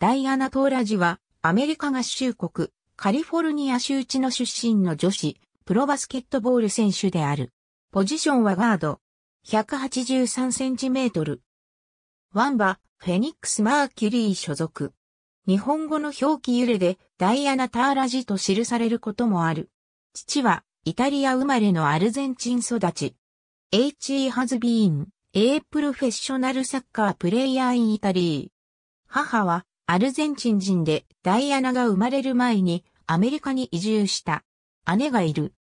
ダイアナ・トーラジは、アメリカ合衆国、カリフォルニア州地の出身の女子、プロバスケットボール選手である。ポジションはガード。183センチメートル。ワンバ、フェニックス・マーキュリー所属。日本語の表記揺れで、ダイアナ・ターラジと記されることもある。父は、イタリア生まれのアルゼンチン育ち。H.E. has been, A プロフェッショナルサッカープレイヤーインイタリー。母は、アルゼンチン人でダイアナが生まれる前にアメリカに移住した姉がいる。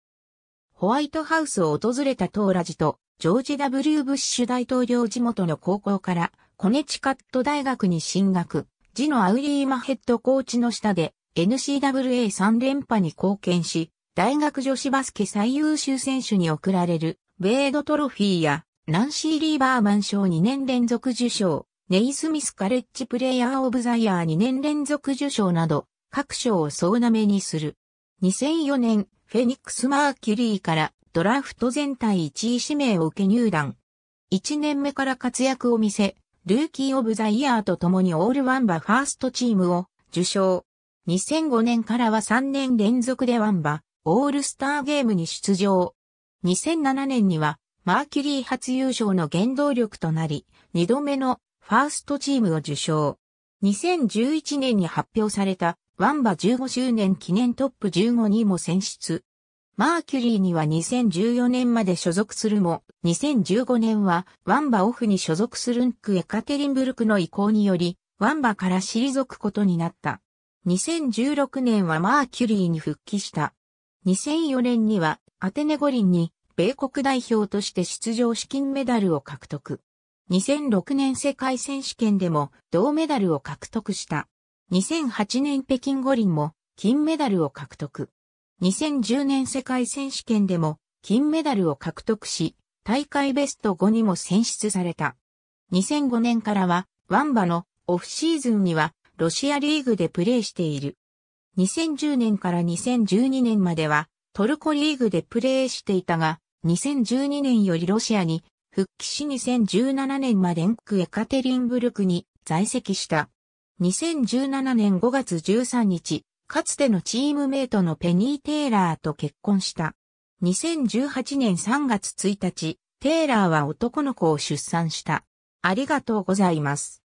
ホワイトハウスを訪れたトーラジとジョージ・ W・ ブッシュ大統領地元の高校からコネチカット大学に進学、ジのアウリーマヘッドコーチの下で n c w a 3連覇に貢献し、大学女子バスケ最優秀選手に贈られる、ベードトロフィーや、ナンシー・リーバーマン賞2年連続受賞、ネイスミスカレッジプレイヤーオブザイヤー2年連続受賞など、各賞を総なめにする。2004年、フェニックス・マーキュリーからドラフト全体1位指名を受け入団。1年目から活躍を見せ、ルーキー・オブ・ザ・イヤーと共にオールワンバファーストチームを受賞。2005年からは3年連続でワンバ、オールスターゲームに出場。2007年には、マーキュリー初優勝の原動力となり、2度目のファーストチームを受賞。2011年に発表されたワンバ15周年記念トップ15にも選出。マーキュリーには2014年まで所属するも、2015年はワンバオフに所属するンクエカテリンブルクの意向により、ワンバから退くことになった。2016年はマーキュリーに復帰した。2004年にはアテネ五輪に米国代表として出場資金メダルを獲得。2006年世界選手権でも銅メダルを獲得した。2008年北京五輪も金メダルを獲得。2010年世界選手権でも金メダルを獲得し、大会ベスト5にも選出された。2005年からは、ワンバのオフシーズンにはロシアリーグでプレーしている。2010年から2012年まではトルコリーグでプレーしていたが、2012年よりロシアに復帰し2017年までンクエカテリンブルクに在籍した。2017年5月13日、かつてのチームメイトのペニー・テイラーと結婚した。2018年3月1日、テイラーは男の子を出産した。ありがとうございます。